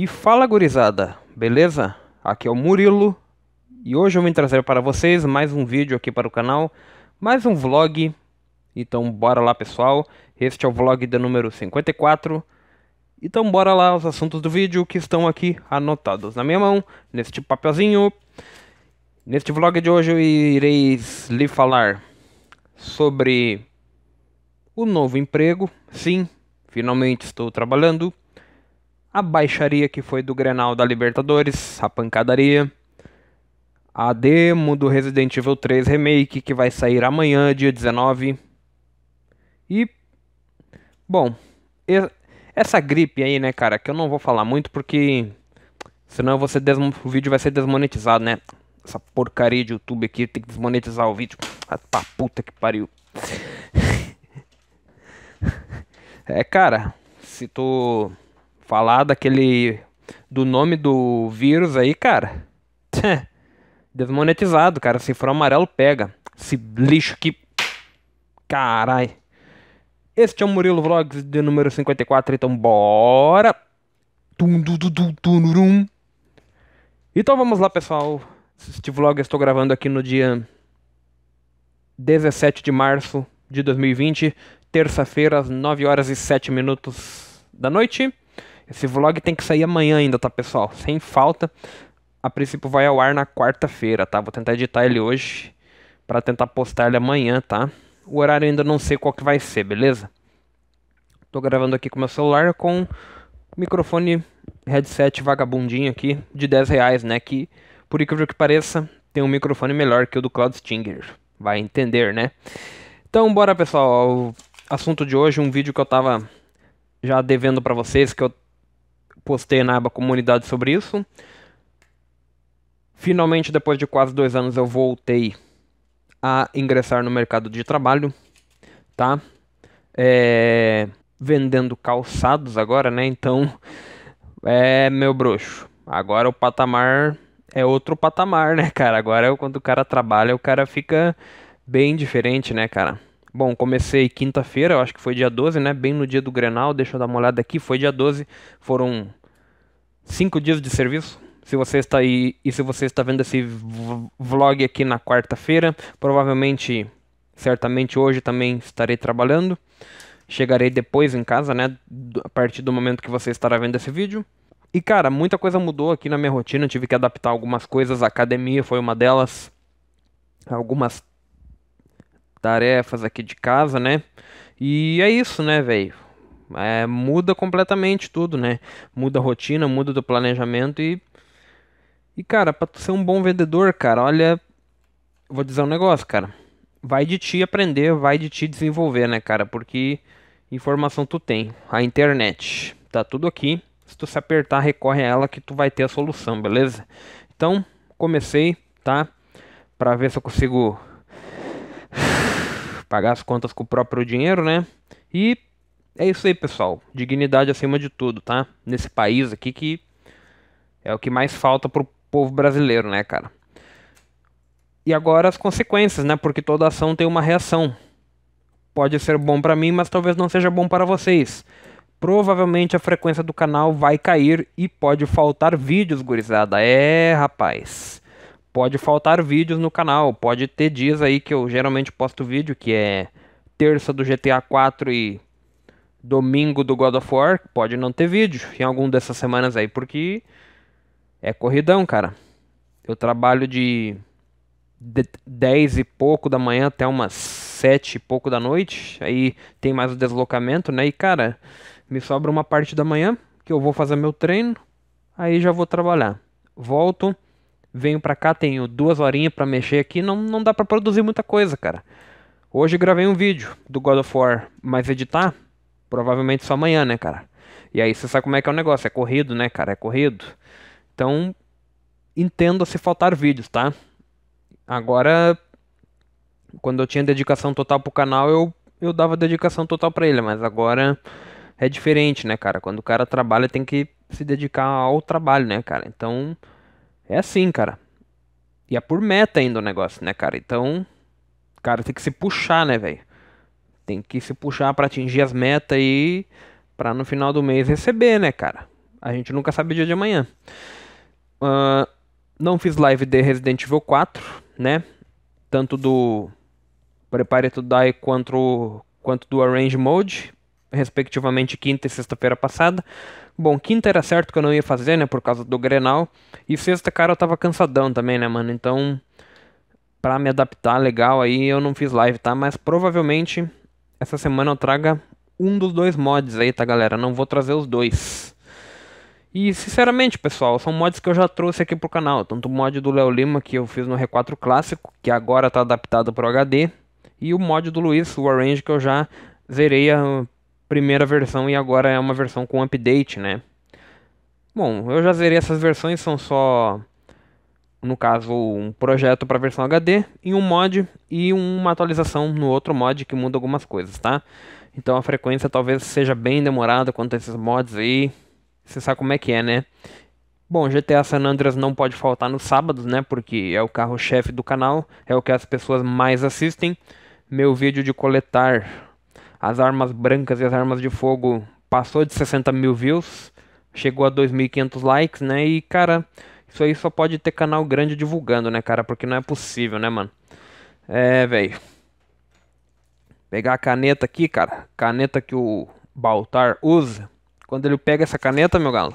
E fala gurizada, beleza? Aqui é o Murilo e hoje eu vim trazer para vocês mais um vídeo aqui para o canal, mais um vlog. Então bora lá pessoal, este é o vlog de número 54. Então bora lá os assuntos do vídeo que estão aqui anotados na minha mão, neste papelzinho. Neste vlog de hoje eu irei lhe falar sobre o novo emprego. Sim, finalmente estou trabalhando a baixaria que foi do Grenal da Libertadores, a pancadaria, a demo do Resident Evil 3 Remake que vai sair amanhã, dia 19. E bom, essa gripe aí, né, cara, que eu não vou falar muito porque senão você o vídeo vai ser desmonetizado, né? Essa porcaria de YouTube aqui tem que desmonetizar o vídeo. a pra puta que pariu. é, cara, se tu tô falar daquele. do nome do vírus aí, cara. Desmonetizado, cara. Se for amarelo, pega. Esse lixo que. Carai. Este é o Murilo Vlogs de número 54, então bora! Então vamos lá, pessoal. Este vlog eu estou gravando aqui no dia 17 de março de 2020, terça-feira, às 9 horas e 7 minutos da noite. Esse vlog tem que sair amanhã ainda, tá, pessoal? Sem falta. A princípio vai ao ar na quarta-feira, tá? Vou tentar editar ele hoje para tentar postar ele amanhã, tá? O horário ainda não sei qual que vai ser, beleza? Tô gravando aqui com meu celular com microfone headset vagabundinho aqui de 10 reais, né? Que, por incrível que pareça, tem um microfone melhor que o do Cloud Stinger. Vai entender, né? Então, bora pessoal. O assunto de hoje, um vídeo que eu tava já devendo para vocês, que eu postei na aba comunidade sobre isso. Finalmente, depois de quase dois anos, eu voltei a ingressar no mercado de trabalho, tá? É... Vendendo calçados agora, né? Então, é meu broxo. Agora o patamar é outro patamar, né, cara? Agora, quando o cara trabalha, o cara fica bem diferente, né, cara? Bom, comecei quinta-feira, acho que foi dia 12, né? Bem no dia do Grenal, deixa eu dar uma olhada aqui. Foi dia 12, foram cinco dias de serviço. Se você está aí e se você está vendo esse vlog aqui na quarta-feira, provavelmente, certamente hoje também estarei trabalhando. Chegarei depois em casa, né? A partir do momento que você estará vendo esse vídeo. E cara, muita coisa mudou aqui na minha rotina, eu tive que adaptar algumas coisas, a academia foi uma delas. Algumas tarefas aqui de casa, né? E é isso, né, velho? É, muda completamente tudo, né? Muda a rotina, muda do planejamento e. E, cara, pra tu ser um bom vendedor, cara, olha. Vou dizer um negócio, cara. Vai de ti aprender, vai de ti desenvolver, né, cara? Porque informação tu tem. A internet. Tá tudo aqui. Se tu se apertar, recorre a ela que tu vai ter a solução, beleza? Então, comecei, tá? Pra ver se eu consigo pagar as contas com o próprio dinheiro, né? E é isso aí, pessoal. Dignidade acima de tudo, tá? Nesse país aqui que é o que mais falta pro povo brasileiro, né, cara? E agora as consequências, né? Porque toda ação tem uma reação. Pode ser bom para mim, mas talvez não seja bom para vocês. Provavelmente a frequência do canal vai cair e pode faltar vídeos, gurizada. É, rapaz pode faltar vídeos no canal, pode ter dias aí que eu geralmente posto vídeo, que é terça do GTA 4 e domingo do God of War, pode não ter vídeo em algum dessas semanas aí, porque é corridão, cara. Eu trabalho de 10 e pouco da manhã até umas 7 e pouco da noite, aí tem mais o deslocamento, né? E cara, me sobra uma parte da manhã que eu vou fazer meu treino, aí já vou trabalhar. Volto venho pra cá, tenho duas horinhas para mexer aqui, não, não dá para produzir muita coisa, cara. Hoje gravei um vídeo do God of War, mas editar? Provavelmente só amanhã, né, cara? E aí você sabe como é que é o negócio, é corrido, né, cara? É corrido. Então, entenda se faltar vídeos, tá? Agora, quando eu tinha dedicação total pro canal, eu, eu dava dedicação total para ele, mas agora é diferente, né, cara? Quando o cara trabalha, tem que se dedicar ao trabalho, né, cara? Então, é assim, cara. E é por meta ainda o negócio, né, cara? Então, cara, tem que se puxar, né, velho? Tem que se puxar para atingir as metas e para no final do mês receber, né, cara? A gente nunca sabe o dia de amanhã. Uh, não fiz live de Resident Evil 4, né? Tanto do Prepare to Die quanto, quanto do Arrange Mode, respectivamente quinta e sexta-feira passada. Bom, quinta era certo que eu não ia fazer, né, por causa do Grenal. E sexta, cara, eu tava cansadão também, né, mano? Então, pra me adaptar legal aí, eu não fiz live, tá? Mas provavelmente essa semana eu traga um dos dois mods aí, tá, galera? Não vou trazer os dois. E, sinceramente, pessoal, são mods que eu já trouxe aqui pro canal. Tanto o mod do Léo Lima, que eu fiz no R4 Clássico, que agora tá adaptado pro HD. E o mod do Luiz, o Arrange, que eu já zerei a primeira versão e agora é uma versão com update, né? Bom, eu já zerei essas versões, são só, no caso, um projeto para versão HD e um mod e uma atualização no outro mod que muda algumas coisas, tá? Então a frequência talvez seja bem demorada quanto a esses mods aí. Você sabe como é que é, né? Bom, GTA San Andreas não pode faltar nos sábados, né? Porque é o carro-chefe do canal, é o que as pessoas mais assistem. Meu vídeo de coletar as armas brancas e as armas de fogo passou de 60 mil views, chegou a 2.500 likes, né? E, cara, isso aí só pode ter canal grande divulgando, né, cara? Porque não é possível, né, mano? É, velho. Pegar a caneta aqui, cara. Caneta que o Baltar usa. Quando ele pega essa caneta, meu galo.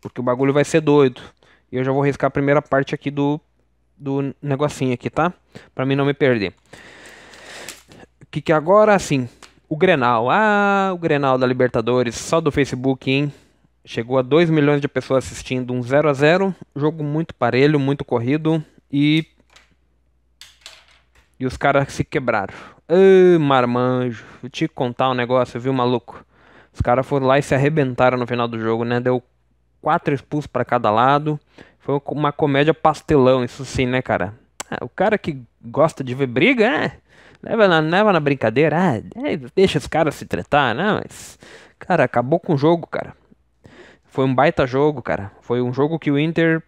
Porque o bagulho vai ser doido. E eu já vou riscar a primeira parte aqui do, do negocinho aqui, tá? Pra mim não me perder. O que que agora, assim, o Grenal. Ah, o Grenal da Libertadores, só do Facebook, hein? Chegou a 2 milhões de pessoas assistindo um 0 a 0 Jogo muito parelho, muito corrido. E. E os caras se quebraram. Ô, marmanjo. Vou te contar um negócio, viu, maluco? Os caras foram lá e se arrebentaram no final do jogo, né? Deu quatro expulsos para cada lado. Foi uma comédia pastelão, isso sim, né, cara? Ah, o cara que gosta de ver briga, é? Leva na, leva na brincadeira, ah, é, deixa os caras se tretar, né? Mas, cara, acabou com o jogo, cara. Foi um baita jogo, cara. Foi um jogo que o Inter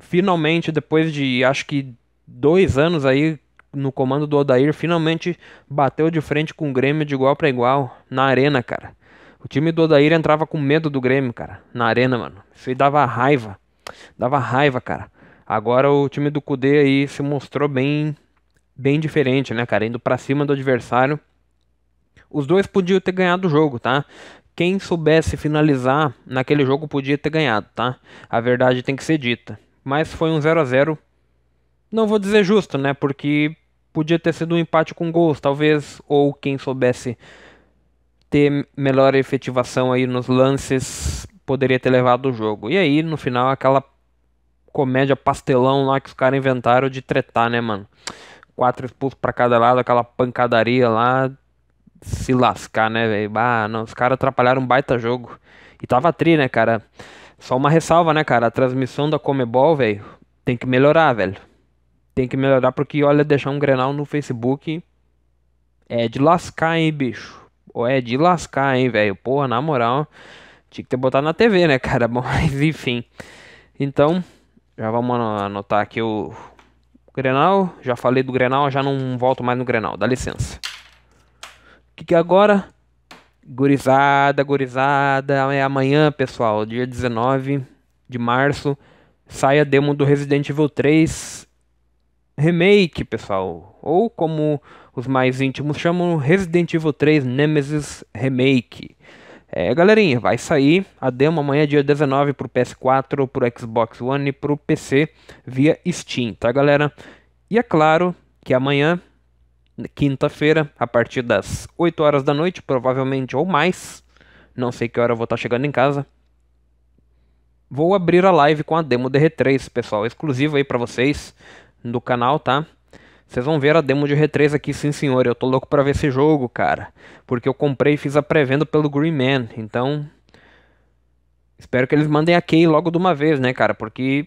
finalmente, depois de acho que dois anos aí no comando do Odair, finalmente bateu de frente com o Grêmio de igual para igual na arena, cara. O time do Odair entrava com medo do Grêmio, cara, na arena, mano. Isso aí dava raiva. Dava raiva, cara. Agora o time do Cudê aí se mostrou bem bem diferente, né, cara? Indo para cima do adversário. Os dois podiam ter ganhado o jogo, tá? Quem soubesse finalizar naquele jogo podia ter ganhado, tá? A verdade tem que ser dita. Mas foi um 0 a 0 Não vou dizer justo, né? Porque podia ter sido um empate com gols, talvez. Ou quem soubesse ter melhor efetivação aí nos lances poderia ter levado o jogo. E aí, no final, aquela comédia pastelão lá que os caras inventaram de tretar, né, mano? quatro expulsos para cada lado, aquela pancadaria lá, se lascar, né, velho? Ah, não, os caras atrapalharam um baita jogo. E tava tri, né, cara? Só uma ressalva, né, cara? A transmissão da Comebol, velho, tem que melhorar, velho. Tem que melhorar porque, olha, deixar um grenal no Facebook é de lascar, hein, bicho? Ou é de lascar, hein, velho? Porra, na moral, tinha que ter botado na TV, né, cara? Bom, mas enfim. Então, já vamos anotar aqui o, Grenal, já falei do Grenal, já não volto mais no Grenal, dá licença. O que, que é agora? Gorizada, gorizada, é amanhã, pessoal, dia 19 de março, sai a demo do Resident Evil 3 Remake, pessoal, ou como os mais íntimos chamam, Resident Evil 3 Nemesis Remake. É, galerinha, vai sair a demo amanhã, dia 19, para o PS4, para o Xbox One e para o PC via Steam, tá, galera? E é claro que amanhã, quinta-feira, a partir das 8 horas da noite, provavelmente ou mais, não sei que hora eu vou estar tá chegando em casa, vou abrir a live com a demo DR3, pessoal, exclusiva aí para vocês do canal, tá? Vocês vão ver a demo de R3 aqui, sim senhor. Eu tô louco pra ver esse jogo, cara. Porque eu comprei e fiz a pré-venda pelo Green Man. Então. Espero que eles mandem a key logo de uma vez, né, cara? Porque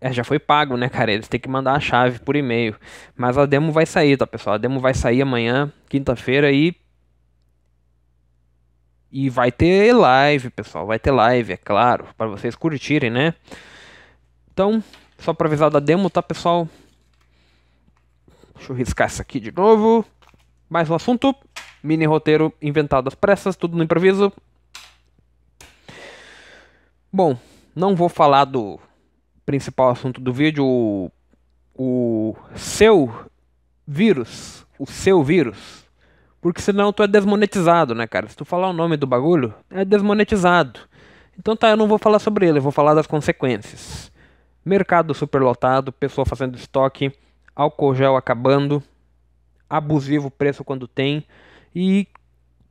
é, já foi pago, né, cara? Eles têm que mandar a chave por e-mail. Mas a demo vai sair, tá, pessoal? A demo vai sair amanhã, quinta-feira e. E vai ter live, pessoal. Vai ter live, é claro. para vocês curtirem, né? Então, só pra avisar da demo, tá, pessoal? Deixa eu riscar isso aqui de novo. Mais um assunto. Mini roteiro inventado às pressas, tudo no improviso. Bom, não vou falar do principal assunto do vídeo, o, o seu vírus. O seu vírus. Porque senão tu é desmonetizado, né, cara? Se tu falar o nome do bagulho, é desmonetizado. Então tá, eu não vou falar sobre ele, eu vou falar das consequências. Mercado superlotado, pessoa fazendo estoque, álcool gel acabando, abusivo preço quando tem e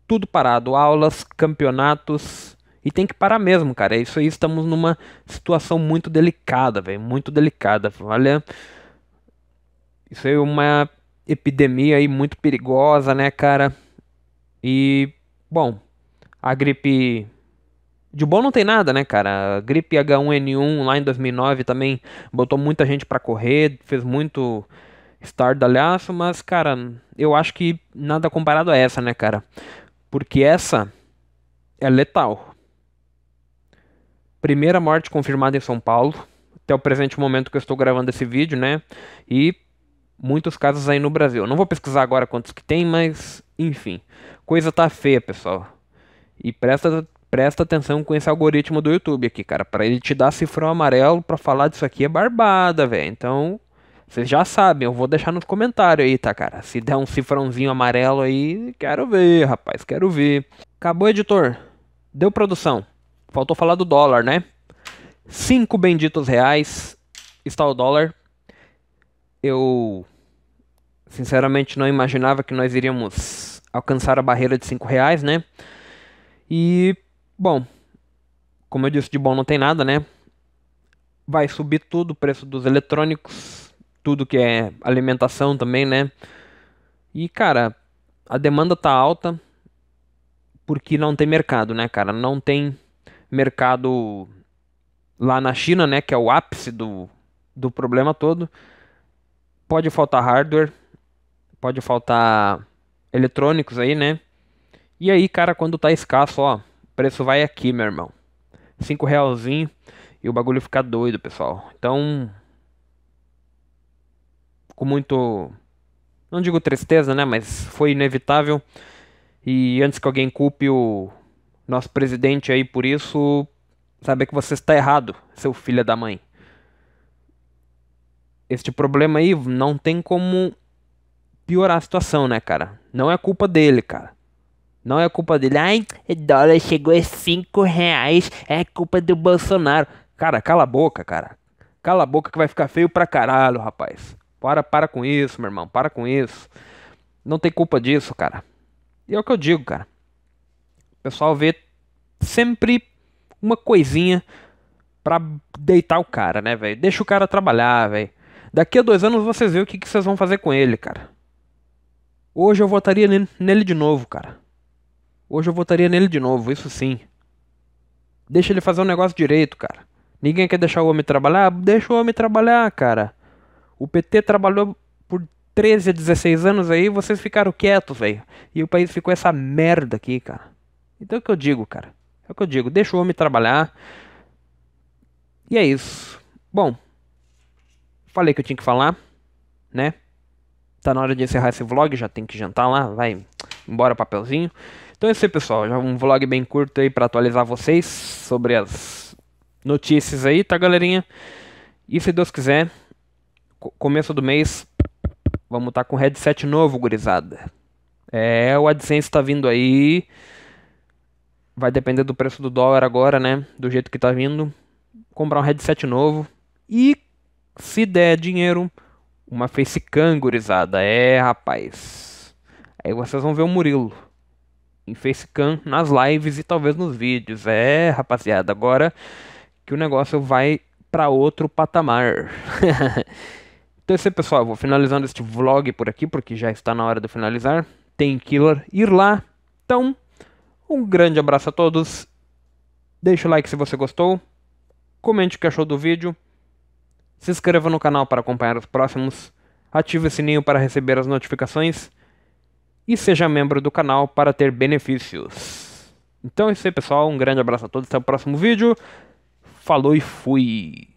tudo parado, aulas, campeonatos e tem que parar mesmo, cara. É isso aí, estamos numa situação muito delicada, velho, muito delicada. Olha, isso aí é uma epidemia aí muito perigosa, né, cara? E bom, a gripe de bom não tem nada, né, cara? A gripe H1N1 lá em 2009 também botou muita gente para correr, fez muito estardalhaço, mas, cara, eu acho que nada comparado a essa, né, cara? Porque essa é letal. Primeira morte confirmada em São Paulo, até o presente momento que eu estou gravando esse vídeo, né? E muitos casos aí no Brasil. Não vou pesquisar agora quantos que tem, mas enfim, coisa tá feia, pessoal. E presta presta atenção com esse algoritmo do YouTube aqui, cara. Para ele te dar cifrão amarelo para falar disso aqui é barbada, velho. Então, vocês já sabem, eu vou deixar nos comentários aí, tá, cara? Se der um cifrãozinho amarelo aí, quero ver, rapaz, quero ver. Acabou, editor. Deu produção. Faltou falar do dólar, né? Cinco benditos reais está o dólar. Eu sinceramente não imaginava que nós iríamos alcançar a barreira de cinco reais, né? E Bom, como eu disse, de bom não tem nada, né? Vai subir tudo o preço dos eletrônicos, tudo que é alimentação também, né? E cara, a demanda tá alta porque não tem mercado, né, cara? Não tem mercado lá na China, né, que é o ápice do, do problema todo. Pode faltar hardware, pode faltar eletrônicos aí, né? E aí, cara, quando tá escasso, ó, preço vai aqui, meu irmão. Cinco realzinho e o bagulho fica doido, pessoal. Então, com muito, não digo tristeza, né, mas foi inevitável. E antes que alguém culpe o nosso presidente aí por isso, saber que você está errado, seu filho da mãe. Este problema aí não tem como piorar a situação, né, cara? Não é culpa dele, cara. Não é culpa dele. Ai, dólar chegou a 5 reais. É culpa do Bolsonaro. Cara, cala a boca, cara. Cala a boca que vai ficar feio pra caralho, rapaz. Para, para com isso, meu irmão. Para com isso. Não tem culpa disso, cara. E é o que eu digo, cara. O pessoal vê sempre uma coisinha pra deitar o cara, né, velho? Deixa o cara trabalhar, velho. Daqui a dois anos vocês vê o que, que vocês vão fazer com ele, cara. Hoje eu votaria nele de novo, cara. Hoje eu votaria nele de novo, isso sim. Deixa ele fazer o um negócio direito, cara. Ninguém quer deixar o homem trabalhar? Ah, deixa o homem trabalhar, cara. O PT trabalhou por 13 a 16 anos aí, vocês ficaram quietos, velho. E o país ficou essa merda aqui, cara. Então é o que eu digo, cara. É o que eu digo, deixa o homem trabalhar. E é isso. Bom, falei que eu tinha que falar, né? Tá na hora de encerrar esse vlog, já tem que jantar lá, vai embora papelzinho. Então é isso aí, pessoal. Já um vlog bem curto aí para atualizar vocês sobre as notícias aí, tá, galerinha? E se Deus quiser, começo do mês, vamos estar tá com headset novo, gurizada. É, o AdSense tá vindo aí. Vai depender do preço do dólar agora, né? Do jeito que tá vindo. Comprar um headset novo. E se der dinheiro, uma facecam, gurizada. É, rapaz. Aí vocês vão ver o Murilo em facecam, nas lives e talvez nos vídeos. É, rapaziada, agora que o negócio vai para outro patamar. então é isso aí, pessoal. Vou finalizando este vlog por aqui, porque já está na hora de finalizar. Tem killer ir lá. Então, um grande abraço a todos. Deixa o like se você gostou. Comente o que achou do vídeo. Se inscreva no canal para acompanhar os próximos. Ative o sininho para receber as notificações e seja membro do canal para ter benefícios. Então é isso aí, pessoal. Um grande abraço a todos. Até o próximo vídeo. Falou e fui!